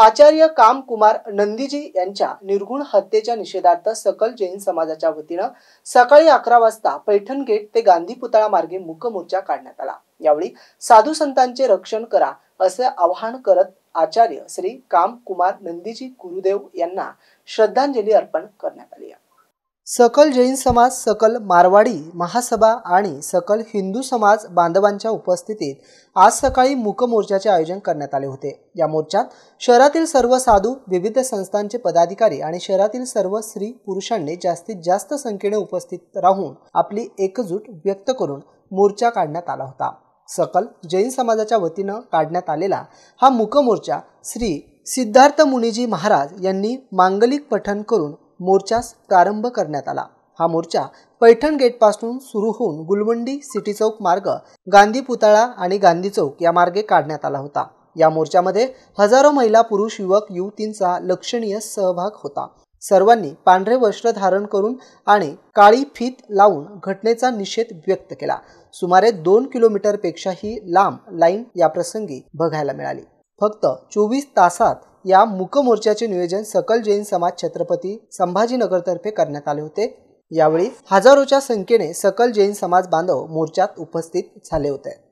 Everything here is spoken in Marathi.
आचार्य कामकुमार नंदीजी यांच्या निर्गुण हत्येच्या निषेधार्थ सकल जैन समाजाच्या वतीनं सकाळी अकरा वाजता पैठण गेट ते गांधी पुतळा मार्गे मुकमोर्चा काढण्यात आला यावेळी साधू संतांचे रक्षण करा असे आवाहन करत आचार्य श्री कामकुमार नंदीजी गुरुदेव यांना श्रद्धांजली अर्पण करण्यात आली आहे सकल जैन समाज सकल मारवाडी महासभा आणि सकल हिंदू समाज बांधवांच्या उपस्थितीत आज सकाळी मूकमोर्चाचे आयोजन करण्यात आले होते या मोर्चात शहरातील सर्व साधू विविध संस्थांचे पदाधिकारी आणि शहरातील सर्व स्त्री पुरुषांनी जास्तीत जास्त संख्येने उपस्थित राहून आपली एकजूट व्यक्त करून मोर्चा काढण्यात आला होता सकल जैन समाजाच्या वतीनं काढण्यात आलेला हा मूकमोर्चा श्री सिद्धार्थ मुनीजी महाराज यांनी मांगलिक पठण करून मोर्चास प्रारंभ करण्यात आला हा मोर्चा पैठण गेटपासून सुरू होऊन गुलमंडी सिटी चौक मार्ग गांधी पुतळा आणि गांधी चौक या मार्गे काढण्यात आला होता या मोर्चामध्ये हजारो महिला पुरुष युवक युवतींचा लक्षणीय सहभाग होता सर्वांनी पांढरे वस्त्र धारण करून आणि काळी फीत लावून घटनेचा निषेध व्यक्त केला सुमारे दोन किलोमीटरपेक्षाही लांब लाईन या प्रसंगी बघायला मिळाली फक्त चोवीस तासात या मोर्चाचे नियोजन सकल जैन समाज छत्रपती संभाजीनगरतर्फे करण्यात आले होते यावेळी हजारोच्या संख्येने सकल जैन समाज बांधव मोर्चात उपस्थित झाले होते